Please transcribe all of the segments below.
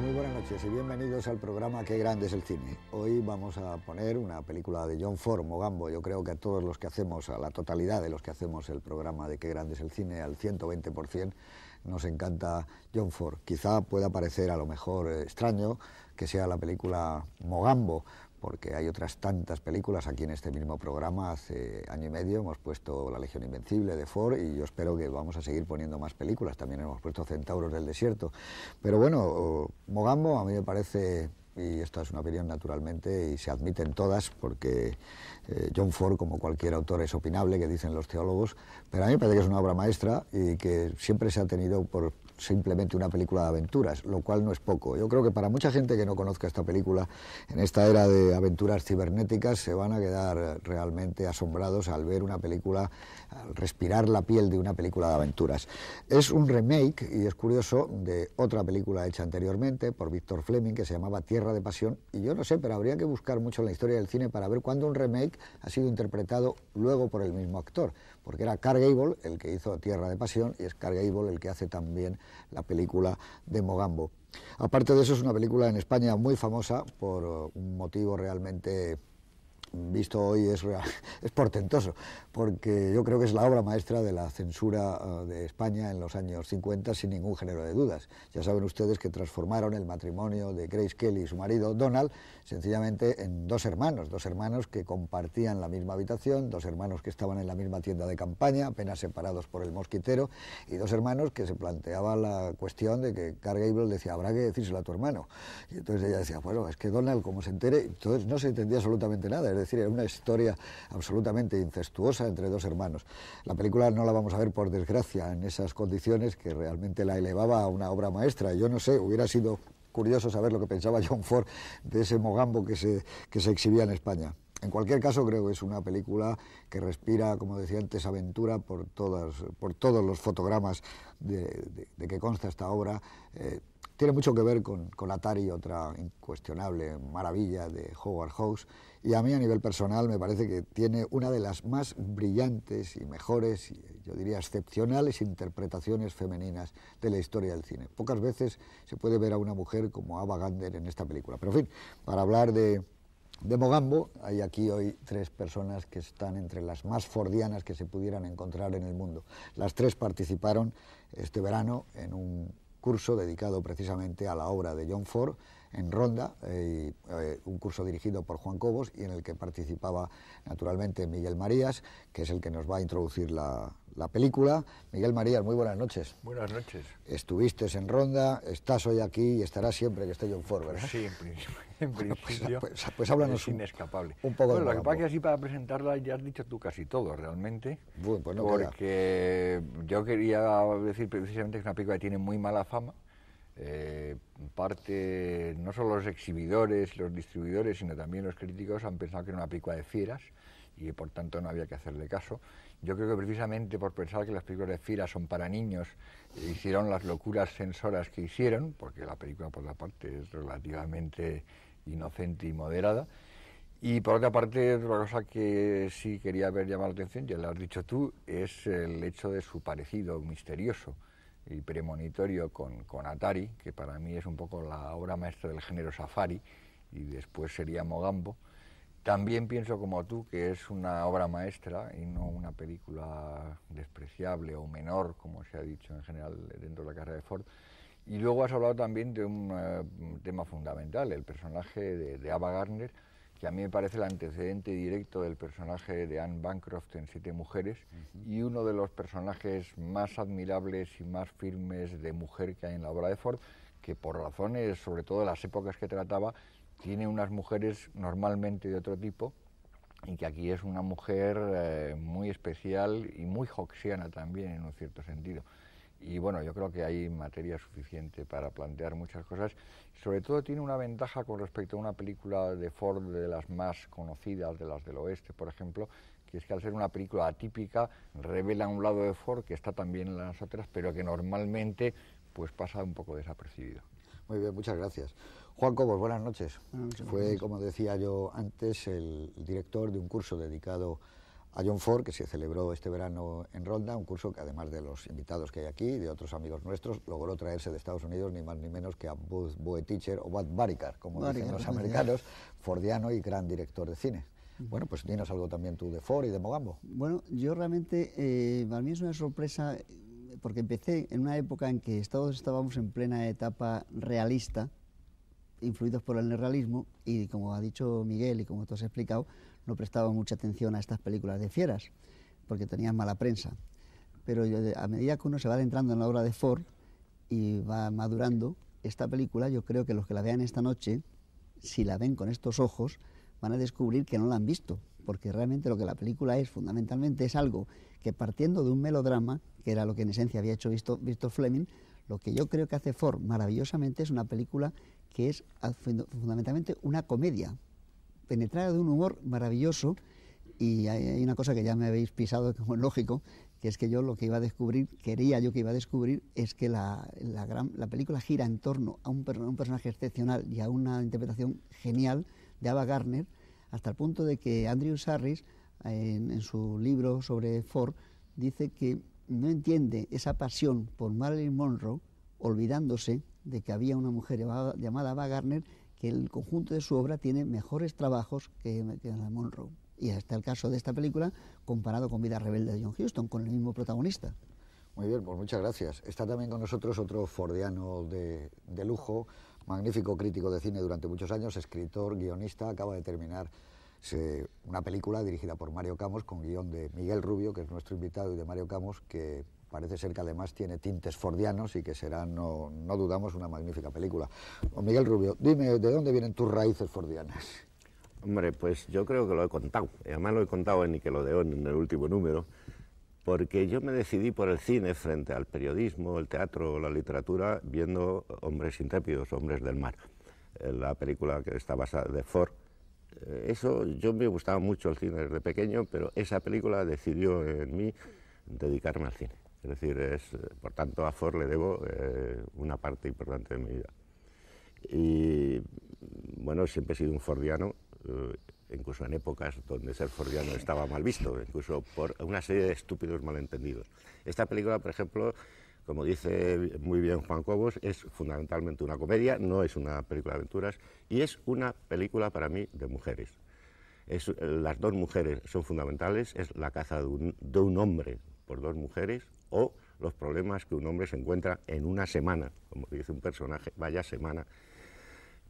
muy buenas noches y bienvenidos al programa Qué grande es el cine. Hoy vamos a poner una película de John Ford, Mogambo. Yo creo que a todos los que hacemos, a la totalidad de los que hacemos el programa de Qué grande es el cine, al 120%, nos encanta John Ford. Quizá pueda parecer a lo mejor eh, extraño que sea la película Mogambo, porque hay otras tantas películas aquí en este mismo programa. Hace año y medio hemos puesto La Legión Invencible de Ford y yo espero que vamos a seguir poniendo más películas. También hemos puesto Centauros del Desierto. Pero bueno, Mogambo a mí me parece, y esta es una opinión naturalmente, y se admiten todas, porque eh, John Ford, como cualquier autor, es opinable, que dicen los teólogos, pero a mí me parece que es una obra maestra y que siempre se ha tenido por simplemente una película de aventuras, lo cual no es poco. Yo creo que para mucha gente que no conozca esta película, en esta era de aventuras cibernéticas, se van a quedar realmente asombrados al ver una película, al respirar la piel de una película de aventuras. Es un remake, y es curioso, de otra película hecha anteriormente por Víctor Fleming que se llamaba Tierra de Pasión, y yo no sé, pero habría que buscar mucho en la historia del cine para ver cuándo un remake ha sido interpretado luego por el mismo actor, porque era Cargable Gable el que hizo Tierra de Pasión y es Cargable Gable el que hace también la película de Mogambo. Aparte de eso, es una película en España muy famosa por un motivo realmente visto hoy es, portentoso, porque yo creo que es la obra maestra de la censura eh, de España en los años 50 sin ningún género de dudas. Ya saben ustedes que transformaron el matrimonio de Grace Kelly y su marido Donald sencillamente en dos hermanos, dos hermanos que compartían la misma habitación, dos hermanos que estaban en la misma tienda de campaña, apenas separados por el mosquitero, y dos hermanos que se planteaba la cuestión de que Cargable decía, habrá que decírselo a tu hermano. Y entonces ella decía, bueno, es que Donald, como se entere, entonces no se entendía absolutamente nada decir, era una historia absolutamente incestuosa entre dos hermanos. La película no la vamos a ver, por desgracia, en esas condiciones que realmente la elevaba a una obra maestra. Yo no sé, hubiera sido curioso saber lo que pensaba John Ford de ese mogambo que se, que se exhibía en España. En cualquier caso, creo que es una película que respira, como decía antes, aventura por, todas, por todos los fotogramas de, que consta esta obra. Eh, tiene mucho que ver con, con Atari, otra incuestionable maravilla de Howard Hawks, y a mí a nivel personal me parece que tiene una de las más brillantes y mejores, yo diría excepcionales interpretaciones femeninas de la historia del cine. Pocas veces se puede ver a una mujer como Ava Gander en esta película. Pero en fin, para hablar de Mogambo, hay aquí hoy tres personas que están entre las más fordianas que se pudieran encontrar en el mundo. Las tres participaron este verano en un curso dedicado precisamente a la obra de John Ford en Ronda, eh, eh, un curso dirigido por Juan Cobos y en el que participaba naturalmente Miguel Marías, que es el que nos va a introducir la, película. Miguel Marías, muy buenas noches. Buenas noches. Estuviste en Ronda, estás hoy aquí y estarás siempre que esté John Ford, ¿verdad? sí, en pues, principio. pues, pues, pues, háblanos es inescapable. Un, poco bueno, lo que pasa es que así para presentarla ya has dicho tú casi todo, realmente. Bueno, pues no porque yo quería decir precisamente que es una película que tiene muy mala fama eh, parte, no solo los exhibidores, los distribuidores, sino también los críticos han pensado que era una película de fieras y por tanto no había que hacerle caso. Yo creo que precisamente por pensar que las películas de fieras son para niños, eh, hicieron las locuras censoras que hicieron, porque la película por la parte es relativamente inocente y moderada. Y por otra parte, otra cosa que sí quería haber llamado la atención, ya lo has dicho tú, es el hecho de su parecido misterioso y premonitorio con, con, Atari, que para mí es un poco la obra maestra del género Safari, y después sería Mogambo. También pienso como tú que es una obra maestra y no una película despreciable o menor, como se ha dicho en general dentro de la carrera de Ford. Y luego has hablado también de un eh, tema fundamental, el personaje de Ava Gardner, que a mí me parece el antecedente directo del personaje de Anne Bancroft en Siete Mujeres y uno de los personajes más admirables y más firmes de mujer que hay en la obra de Ford, que por razones, sobre todo de las épocas que trataba, tiene unas mujeres normalmente de otro tipo y que aquí es una mujer eh, muy especial y muy hoxiana también en un cierto sentido. Y bueno, yo creo que hay materia suficiente para plantear muchas cosas. Sobre todo tiene una ventaja con respecto a una película de Ford de las más conocidas, de las del oeste, por ejemplo, que es que al ser una película atípica, revela un lado de Ford que está también en las otras, pero que normalmente pues pasa un poco desapercibido. Muy bien, muchas gracias. Juan Cobos, buenas noches. Fue, como decía yo antes, el director de un curso dedicado a John Ford, que se celebró este verano en Ronda, un curso que además de los invitados que hay aquí y de otros amigos nuestros, logró traerse de Estados Unidos ni más ni menos que a Bud Boetticher o Bud Baricar, como dicen los americanos, fordiano y gran director de cine. Bueno, pues dinos algo también tú de Ford y de Mogambo. Bueno, yo realmente, eh, para mí es una sorpresa, porque empecé en una época en que todos estábamos en plena etapa realista, influidos por el realismo, y como ha dicho Miguel y como tú has explicado, no prestaba mucha atención a estas películas de fieras, porque tenían mala prensa. Pero a medida que uno se va adentrando en la obra de Ford y va madurando, esta película yo creo que los que la vean esta noche, si la ven con estos ojos, van a descubrir que no la han visto, porque realmente lo que la película es fundamentalmente es algo que partiendo de un melodrama, que era lo que en esencia había hecho Víctor, Fleming, lo que yo creo que hace Ford maravillosamente es una película que es fundamentalmente una comedia, penetrada de un humor maravilloso y hay, una cosa que ya me habéis pisado como es lógico, que es que yo lo que iba a descubrir, quería yo que iba a descubrir, es que la, la película gira en torno a un, personaje excepcional y a una interpretación genial de Ava Gardner, hasta el punto de que Andrew Sarris, en, su libro sobre Ford, dice que no entiende esa pasión por Marilyn Monroe, olvidándose de que había una mujer llamada, llamada Ava Gardner que el conjunto de su obra tiene mejores trabajos que, que Monroe. Y hasta el caso de esta película, comparado con Vida Rebelde de John Houston, con el mismo protagonista. Muy bien, pues muchas gracias. Está también con nosotros otro fordiano de, lujo, magnífico crítico de cine durante muchos años, escritor, guionista, acaba de terminar una película dirigida por Mario Camos con guión de Miguel Rubio, que es nuestro invitado, y de Mario Camos, que parece ser que además tiene tintes fordianos y que será, no, no dudamos, una magnífica película. Miguel Rubio, dime, ¿de dónde vienen tus raíces fordianas? Hombre, pues yo creo que lo he contado. Además lo he contado en eh, Nickelodeon, en el último número, porque yo me decidí por el cine frente al periodismo, el teatro, la literatura, viendo Hombres Intrépidos, Hombres del Mar, eh, la película que está basada de Ford. Eh, eso, yo me gustaba mucho el cine desde pequeño, pero esa película decidió en mí dedicarme al cine. Es decir, es, por tanto a Ford le debo eh, una parte importante de mi vida. Y bueno, siempre he sido un fordiano, eh, incluso en épocas donde ser fordiano estaba mal visto, incluso por una serie de estúpidos malentendidos. Esta película, por ejemplo, como dice muy bien Juan Cobos, es fundamentalmente una comedia, no es una película de aventuras y es una película para mí de mujeres. Es, las dos mujeres son fundamentales, es la caza de un hombre por dos mujeres o los problemas que un hombre se encuentra en una semana, como dice un personaje, vaya semana,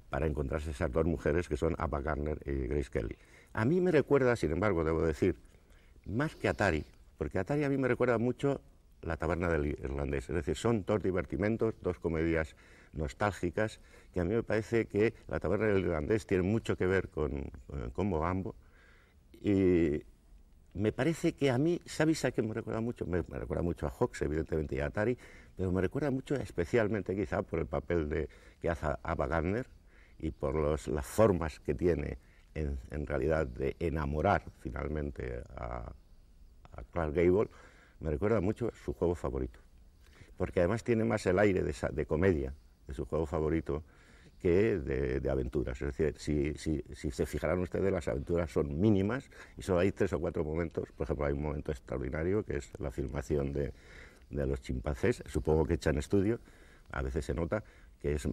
para encontrarse esas dos mujeres que son Ava Gardner y Grace Kelly. A mí me recuerda, sin embargo, debo decir, más que Atari, porque Atari a mí me recuerda mucho la taberna del irlandés. Es decir, son dos divertimentos, dos comedias nostálgicas, que a mí me parece que la taberna del irlandés tiene mucho que ver con, con me parece que a mí, ¿sabéis a me recuerda mucho? Me, recuerda mucho a Hawks, evidentemente, y a Atari, pero me recuerda mucho, especialmente quizá por el papel que hace Ava Gardner y por las formas que tiene en, realidad de enamorar finalmente a, Clark Gable, me recuerda mucho su juego favorito. Porque además tiene más el aire de comedia de su juego favorito que de, aventuras. Es decir, si, se fijarán ustedes, las aventuras son mínimas y solo hay tres o cuatro momentos. Por ejemplo, hay un momento extraordinario que es la filmación de, los chimpancés, supongo que hecha en estudio, a veces se nota, que es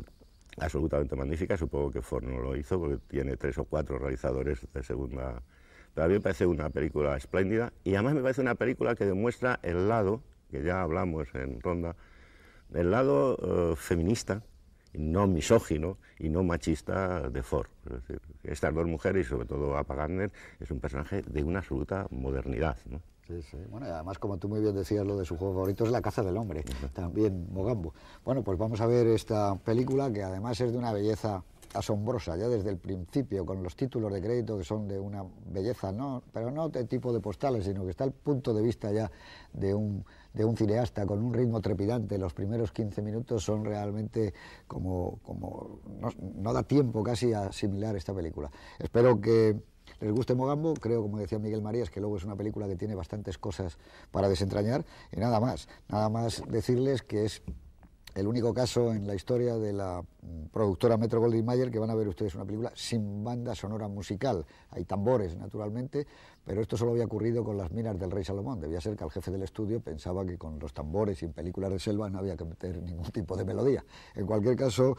absolutamente magnífica. Supongo que Forno lo hizo porque tiene tres o cuatro realizadores de segunda. Pero a mí me parece una película espléndida y además me parece una película que demuestra el lado, que ya hablamos en Ronda, el lado eh, feminista no misógino y no machista de Ford. Es decir, estas dos mujeres, y sobre todo Apa Gardner, es un personaje de una absoluta modernidad. Sí, sí. Bueno, y además, como tú muy bien decías, lo de su juego favorito es La caza del hombre, también Mogambo. Bueno, pues vamos a ver esta película que además es de una belleza asombrosa ya desde el principio con los títulos de crédito que son de una belleza, no, pero no de tipo de postales, sino que está el punto de vista ya de un de un cineasta con un ritmo trepidante, los primeros 15 minutos son realmente como... como no, no da tiempo casi a asimilar esta película. Espero que les guste Mogambo, creo, como decía Miguel Marías, que luego es una película que tiene bastantes cosas para desentrañar. Y nada más, nada más decirles que es el único caso en la historia de la mm, productora Metro Goldwyn Mayer que van a ver ustedes una película sin banda sonora musical. Hay tambores, naturalmente, pero esto solo había ocurrido con las minas del Rey Salomón. Debía ser que el jefe del estudio pensaba que con los tambores y en películas de selva no había que meter ningún tipo de melodía. En cualquier caso,